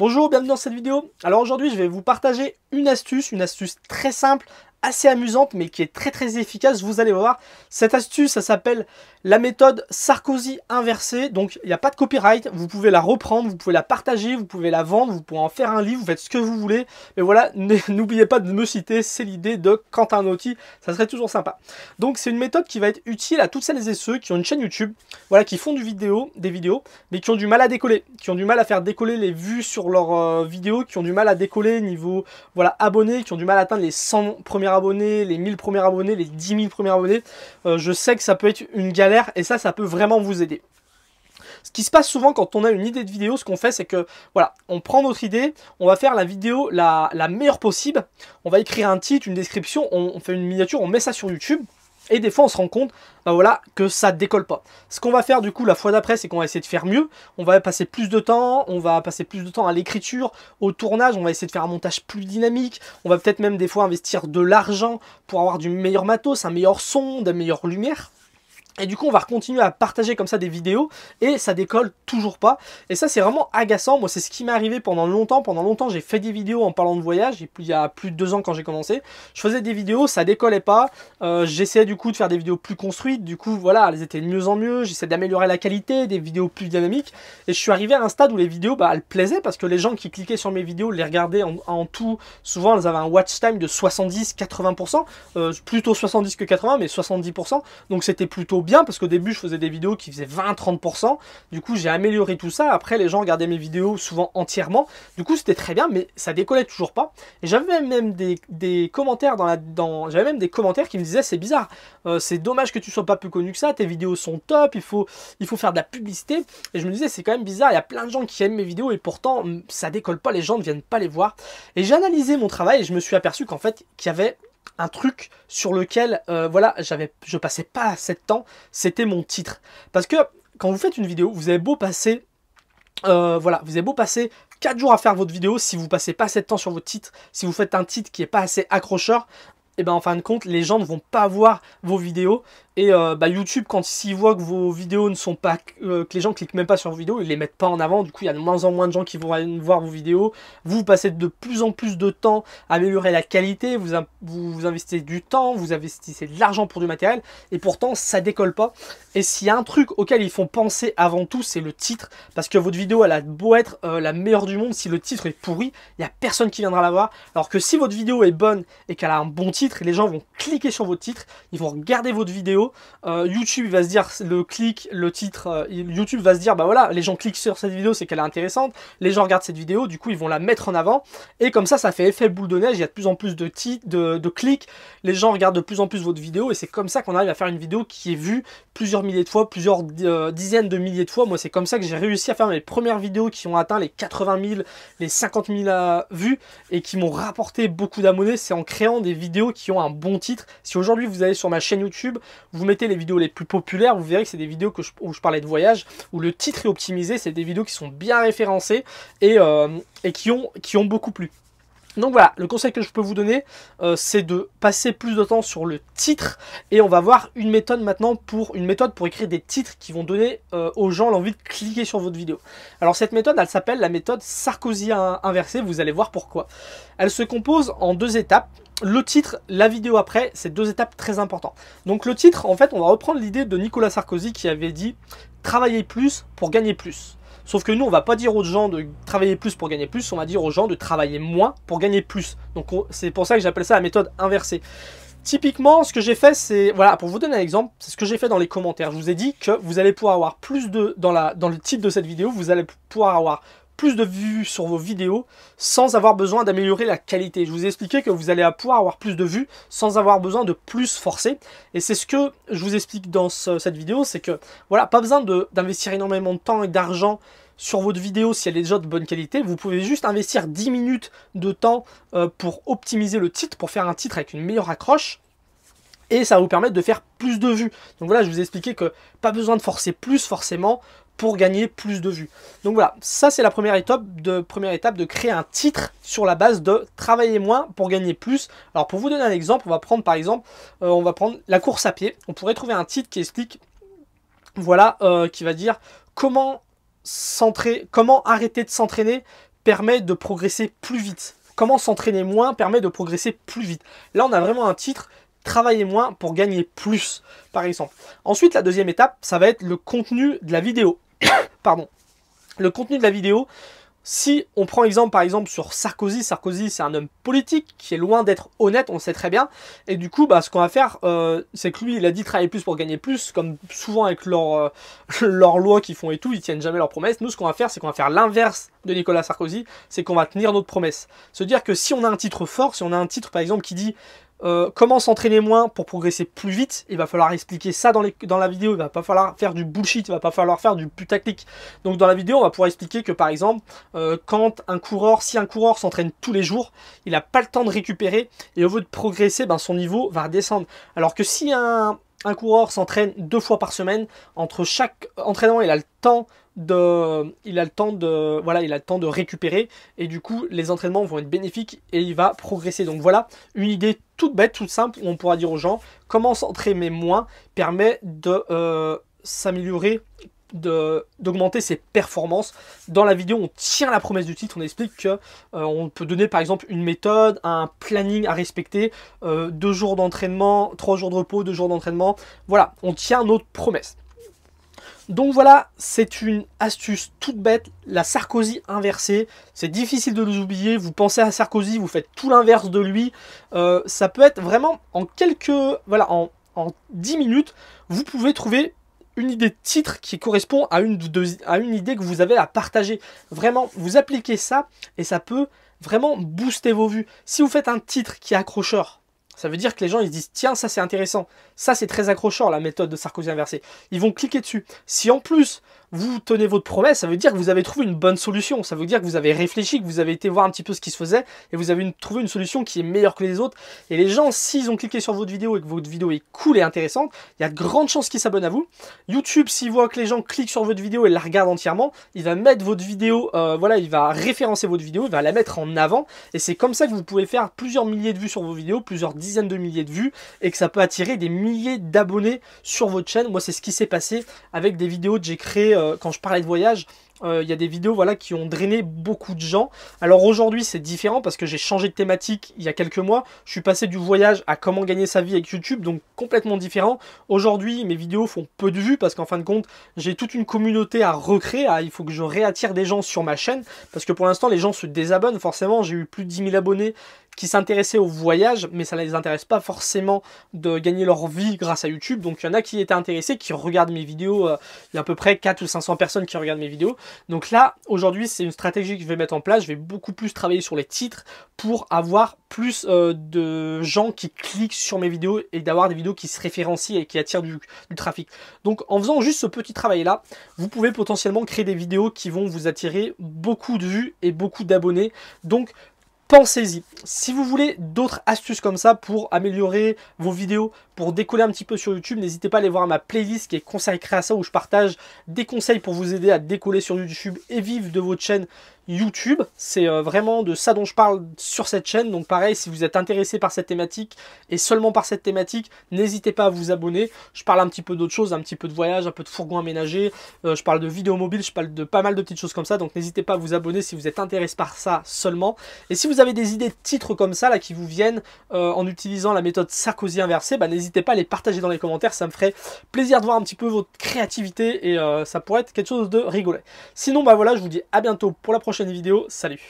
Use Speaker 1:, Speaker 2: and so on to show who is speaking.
Speaker 1: Bonjour, bienvenue dans cette vidéo. Alors aujourd'hui, je vais vous partager une astuce, une astuce très simple assez amusante mais qui est très très efficace. Vous allez voir, cette astuce, ça s'appelle la méthode Sarkozy inversée. Donc il n'y a pas de copyright, vous pouvez la reprendre, vous pouvez la partager, vous pouvez la vendre, vous pouvez en faire un livre, vous faites ce que vous voulez. Mais voilà, n'oubliez pas de me citer, c'est l'idée de Quentin outil ça serait toujours sympa. Donc c'est une méthode qui va être utile à toutes celles et ceux qui ont une chaîne YouTube, voilà, qui font du vidéo, des vidéos, mais qui ont du mal à décoller, qui ont du mal à faire décoller les vues sur leurs euh, vidéos, qui ont du mal à décoller niveau voilà, abonnés, qui ont du mal à atteindre les 100 premières abonnés, les 1000 premiers abonnés, les 10 000 premiers abonnés, euh, je sais que ça peut être une galère et ça, ça peut vraiment vous aider. Ce qui se passe souvent quand on a une idée de vidéo, ce qu'on fait, c'est que voilà, on prend notre idée, on va faire la vidéo la, meilleure possible, on va écrire un titre, une description, on fait une miniature, on met ça sur YouTube. Et des fois, on se rend compte bah voilà, que ça décolle pas. Ce qu'on va faire du coup la fois d'après, c'est qu'on va essayer de faire mieux. On va passer plus de temps, on va passer plus de temps à l'écriture, au tournage, on va essayer de faire un montage plus dynamique. On va peut-être même des fois investir de l'argent pour avoir du meilleur matos, un meilleur son, des meilleures lumières. Et du coup, on va continuer à partager comme ça des vidéos et ça décolle toujours pas. Et ça, c'est vraiment agaçant. Moi, c'est ce qui m'est arrivé pendant longtemps. Pendant longtemps, j'ai fait des vidéos en parlant de voyage. il y a plus de deux ans, quand j'ai commencé, je faisais des vidéos, ça décollait pas. Euh, j'essayais du coup de faire des vidéos plus construites. Du coup, voilà, elles étaient de mieux en mieux. J'essayais d'améliorer la qualité, des vidéos plus dynamiques. Et je suis arrivé à un stade où les vidéos, bah, elles plaisaient parce que les gens qui cliquaient sur mes vidéos les regardaient en, tout. Souvent, elles avaient un watch time de 70-80%, euh, plutôt 70 que 80, mais 70%. Donc, c'était plutôt bien parce qu'au début je faisais des vidéos qui faisaient 20-30%. Du coup j'ai amélioré tout ça. Après les gens regardaient mes vidéos souvent entièrement. Du coup c'était très bien mais ça décollait toujours pas. Et j'avais même des, commentaires dans la... Dans, j'avais même des commentaires qui me disaient c'est bizarre, euh, c'est dommage que tu sois pas plus connu que ça, tes vidéos sont top, il faut, il faut faire de la publicité. Et je me disais c'est quand même bizarre, il y a plein de gens qui aiment mes vidéos et pourtant ça décolle pas, les gens ne viennent pas les voir. Et j'ai analysé mon travail et je me suis aperçu qu'en fait qu'il y avait un truc sur lequel euh, voilà, j'avais, je passais pas assez de temps, c'était mon titre. Parce que quand vous faites une vidéo, vous avez beau passer, euh, voilà, vous avez beau passer 4 jours à faire votre vidéo, si vous passez pas assez de temps sur votre titre, si vous faites un titre qui est pas assez accrocheur, et eh ben en fin de compte, les gens ne vont pas voir vos vidéos et euh, bah, YouTube, quand s'ils voient que vos vidéos ne sont pas. Euh, que les gens cliquent même pas sur vos vidéos, ils les mettent pas en avant. Du coup, il y a de moins en moins de gens qui vont voir vos vidéos. Vous, vous passez de plus en plus de temps à améliorer la qualité. Vous, vous, investissez du temps, vous investissez de l'argent pour du matériel. Et pourtant, ça décolle pas. Et s'il y a un truc auquel ils font penser avant tout, c'est le titre. Parce que votre vidéo, elle a beau être euh, la meilleure du monde. Si le titre est pourri, il n'y a personne qui viendra la voir. Alors que si votre vidéo est bonne et qu'elle a un bon titre, les gens vont cliquer sur votre titre. Ils vont regarder votre vidéo euh, YouTube va se dire le clic, le titre, euh, YouTube va se dire bah voilà, les gens cliquent sur cette vidéo, c'est qu'elle est intéressante, les gens regardent cette vidéo, du coup ils vont la mettre en avant, et comme ça ça fait effet boule de neige, il y a de plus en plus de, de, clics, les gens regardent de plus en plus votre vidéo, et c'est comme ça qu'on arrive à faire une vidéo qui est vue plusieurs milliers de fois, plusieurs euh, dizaines de milliers de fois, moi c'est comme ça que j'ai réussi à faire mes premières vidéos qui ont atteint les 80 000, les 50 000 vues, et qui m'ont rapporté beaucoup d'abonnés, c'est en créant des vidéos qui ont un bon titre. Si aujourd'hui vous allez sur ma chaîne YouTube, vous mettez les vidéos les plus populaires, vous verrez que c'est des vidéos que je, où je parlais de voyage, où le titre est optimisé, c'est des vidéos qui sont bien référencées et, euh, et qui, ont, qui ont beaucoup plu. Donc voilà, le conseil que je peux vous donner, euh, c'est de passer plus de temps sur le titre et on va voir une méthode maintenant pour une méthode pour écrire des titres qui vont donner euh, aux gens l'envie de cliquer sur votre vidéo. Alors cette méthode, elle s'appelle la méthode Sarkozy inversée, vous allez voir pourquoi. Elle se compose en deux étapes. Le titre, la vidéo après, c'est deux étapes très importantes. Donc le titre, en fait, on va reprendre l'idée de Nicolas Sarkozy qui avait dit Travaillez plus pour gagner plus. Sauf que nous, on va pas dire aux gens de travailler plus pour gagner plus, on va dire aux gens de travailler moins pour gagner plus. Donc c'est pour ça que j'appelle ça la méthode inversée. Typiquement, ce que j'ai fait, c'est voilà, pour vous donner un exemple, c'est ce que j'ai fait dans les commentaires. Je vous ai dit que vous allez pouvoir avoir plus de dans la dans le titre de cette vidéo, vous allez pouvoir avoir plus de vues sur vos vidéos sans avoir besoin d'améliorer la qualité. Je vous ai expliqué que vous allez pouvoir avoir plus de vues sans avoir besoin de plus forcer. Et c'est ce que je vous explique dans cette vidéo, c'est que voilà, pas besoin d'investir énormément de temps et d'argent sur votre vidéo si elle est déjà de bonne qualité. Vous pouvez juste investir 10 minutes de temps euh, pour optimiser le titre, pour faire un titre avec une meilleure accroche et ça va vous permettre de faire plus de vues. Donc voilà, je vous ai expliqué que pas besoin de forcer plus forcément, pour gagner plus de vues. Donc voilà, ça c'est la première étape, de, première étape de créer un titre sur la base de travailler moins pour gagner plus. Alors pour vous donner un exemple, on va prendre par exemple, euh, on va prendre la course à pied. On pourrait trouver un titre qui explique, voilà, euh, qui va dire comment, comment arrêter de s'entraîner permet de progresser plus vite. Comment s'entraîner moins permet de progresser plus vite. Là on a vraiment un titre travailler moins pour gagner plus, par exemple. Ensuite, la deuxième étape, ça va être le contenu de la vidéo. pardon, le contenu de la vidéo. Si on prend exemple par exemple sur Sarkozy, Sarkozy c'est un homme politique qui est loin d'être honnête, on le sait très bien. Et du coup, bah, ce qu'on va faire, euh, c'est que lui, il a dit travailler plus pour gagner plus, comme souvent avec leurs euh, lois qu'ils font et tout, ils tiennent jamais leurs promesses. Nous, ce qu'on va faire, c'est qu'on va faire l'inverse de Nicolas Sarkozy, c'est qu'on va tenir notre promesse. Se dire que si on a un titre fort, si on a un titre par exemple qui dit euh, comment s'entraîner moins pour progresser plus vite Il va falloir expliquer ça dans, les, dans, la vidéo. Il va pas falloir faire du bullshit, il va pas falloir faire du putaclic. Donc dans la vidéo, on va pouvoir expliquer que par exemple, euh, quand un coureur, si un coureur s'entraîne tous les jours, il n'a pas le temps de récupérer et au lieu de progresser, ben, son niveau va redescendre. Alors que si un, un coureur s'entraîne deux fois par semaine, entre chaque entraînement, il a le temps de, il a le temps de, voilà, il a le temps de récupérer et du coup les entraînements vont être bénéfiques et il va progresser. Donc voilà une idée toute bête, toute simple où on pourra dire aux gens comment s'entraîner moins permet de euh, s'améliorer d'augmenter ses performances. Dans la vidéo, on tient la promesse du titre, on explique que euh, on peut donner par exemple une méthode, un planning à respecter, euh, deux jours d'entraînement, trois jours de repos, deux jours d'entraînement. Voilà, on tient notre promesse. Donc voilà, c'est une astuce toute bête, la Sarkozy inversée. C'est difficile de nous oublier. Vous pensez à Sarkozy, vous faites tout l'inverse de lui. Euh, ça peut être vraiment en quelques. Voilà, en, 10 minutes, vous pouvez trouver une idée de titre qui correspond à une, à une idée que vous avez à partager. Vraiment, vous appliquez ça et ça peut vraiment booster vos vues. Si vous faites un titre qui est accrocheur, ça veut dire que les gens ils se disent tiens ça c'est intéressant, ça c'est très accrochant la méthode de Sarkozy inversée. Ils vont cliquer dessus. Si en plus vous tenez votre promesse, ça veut dire que vous avez trouvé une bonne solution. Ça veut dire que vous avez réfléchi, que vous avez été voir un petit peu ce qui se faisait et vous avez trouvé une solution qui est meilleure que les autres. Et les gens, s'ils ont cliqué sur votre vidéo et que votre vidéo est cool et intéressante, il y a de grandes chances qu'ils s'abonnent à vous. YouTube, s'il voit que les gens cliquent sur votre vidéo et la regardent entièrement, il va mettre votre vidéo, euh, voilà, il va référencer votre vidéo, il va la mettre en avant. Et c'est comme ça que vous pouvez faire plusieurs milliers de vues sur vos vidéos, plusieurs dizaines de milliers de vues et que ça peut attirer des milliers d'abonnés sur votre chaîne. Moi, c'est ce qui s'est passé avec des vidéos que j'ai créées. Euh, euh, quand je parlais de voyage, euh, il y a des vidéos voilà, qui ont drainé beaucoup de gens. Alors aujourd'hui, c'est différent parce que j'ai changé de thématique il y a quelques mois. Je suis passé du voyage à comment gagner sa vie avec YouTube, donc complètement différent. Aujourd'hui, mes vidéos font peu de vues parce qu'en fin de compte, j'ai toute une communauté à recréer. il faut que je réattire des gens sur ma chaîne parce que pour l'instant, les gens se désabonnent. Forcément, j'ai eu plus de 10 000 abonnés qui s'intéressaient au voyage, mais ça ne les intéresse pas forcément de gagner leur vie grâce à YouTube. Donc il y en a qui étaient intéressés, qui regardent mes vidéos. Euh, il y a à peu près 4 ou 500 personnes qui regardent mes vidéos. Donc là, aujourd'hui, c'est une stratégie que je vais mettre en place. Je vais beaucoup plus travailler sur les titres pour avoir plus euh, de gens qui cliquent sur mes vidéos et d'avoir des vidéos qui se référencient et qui attirent du trafic. Donc en faisant juste ce petit travail-là, vous pouvez potentiellement créer des vidéos qui vont vous attirer beaucoup de vues et beaucoup d'abonnés. Donc pensez-y. Si vous voulez d'autres astuces comme ça pour améliorer vos vidéos, pour décoller un petit peu sur YouTube, n'hésitez pas à aller voir ma playlist qui est consacrée à ça où je partage des conseils pour vous aider à décoller sur YouTube et vivre de votre chaîne YouTube. C'est euh, vraiment de ça dont je parle sur cette chaîne. Donc pareil, si vous êtes intéressé par cette thématique et seulement par cette thématique, n'hésitez pas à vous abonner. Je parle un petit peu d'autres choses, un petit peu de voyage, un peu de fourgon aménagé. Euh, je parle de vidéo mobile, je parle de pas mal de petites choses comme ça. Donc n'hésitez pas à vous abonner si vous êtes intéressé par ça seulement. Et si vous avez des idées de titres comme ça là qui vous viennent euh, en utilisant la méthode Sarkozy inversée, bah, n'hésitez pas à les partager dans les commentaires, ça me ferait plaisir de voir un petit peu votre créativité et euh, ça pourrait être quelque chose de rigolé. Sinon, bah voilà, je vous dis à bientôt pour la prochaine vidéo, salut